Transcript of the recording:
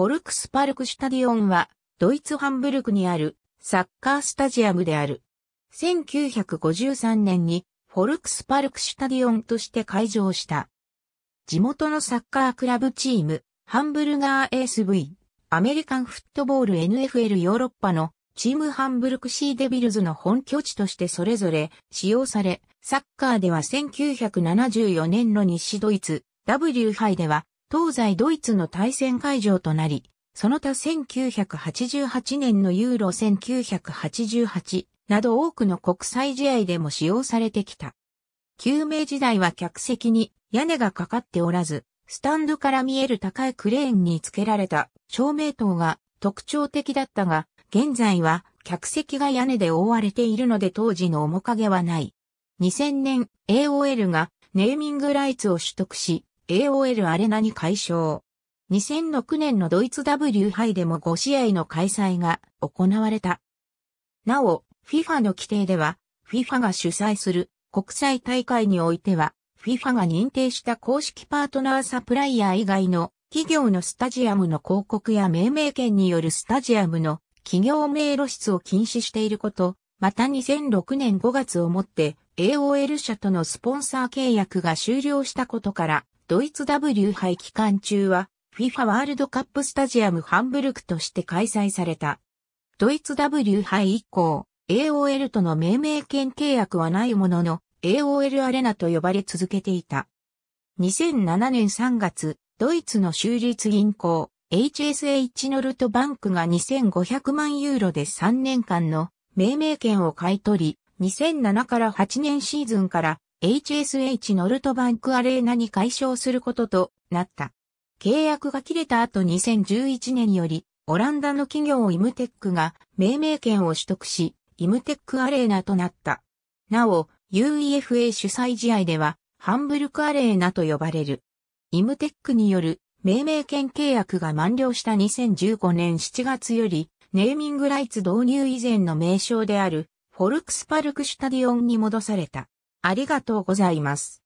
フォルクスパルクシュタディオンは、ドイツハンブルクにあるサッカースタジアムである。1953年にフォルクスパルクシュタディオンとして開場した。地元のサッカークラブチーム、ハンブルガー SV、アメリカンフットボール NFL ヨーロッパのチームハンブルクシーデビルズの本拠地としてそれぞれ使用され、サッカーでは1974年の西ドイツ、W 杯では東西ドイツの対戦会場となり、その他1988年のユーロ1988など多くの国際試合でも使用されてきた。救命時代は客席に屋根がかかっておらず、スタンドから見える高いクレーンに付けられた照明灯が特徴的だったが、現在は客席が屋根で覆われているので当時の面影はない。2000年 AOL がネーミングライツを取得し、AOL アレナに解消。2006年のドイツ W 杯でも5試合の開催が行われた。なお、FIFA の規定では、FIFA が主催する国際大会においては、FIFA が認定した公式パートナーサプライヤー以外の企業のスタジアムの広告や命名権によるスタジアムの企業名露出を禁止していること、また2006年5月をもって AOL 社とのスポンサー契約が終了したことからドイツ W 杯期間中は FIFA ワールドカップスタジアムハンブルクとして開催された。ドイツ W 杯以降、AOL との命名権契約はないものの、AOL アレナと呼ばれ続けていた。2007年3月、ドイツの州立銀行、HSH ノルトバンクが2500万ユーロで3年間の命名権を買い取り、2007から8年シーズンから HSH ノルトバンクアレーナに解消することとなった。契約が切れた後2011年より、オランダの企業イムテックが命名権を取得し、イムテックアレーナとなった。なお、UEFA 主催試合では、ハンブルクアレーナと呼ばれる。イムテックによる命名権契約が満了した2015年7月より、ネーミングライツ導入以前の名称である、フォルクスパルクシュタディオンに戻された。ありがとうございます。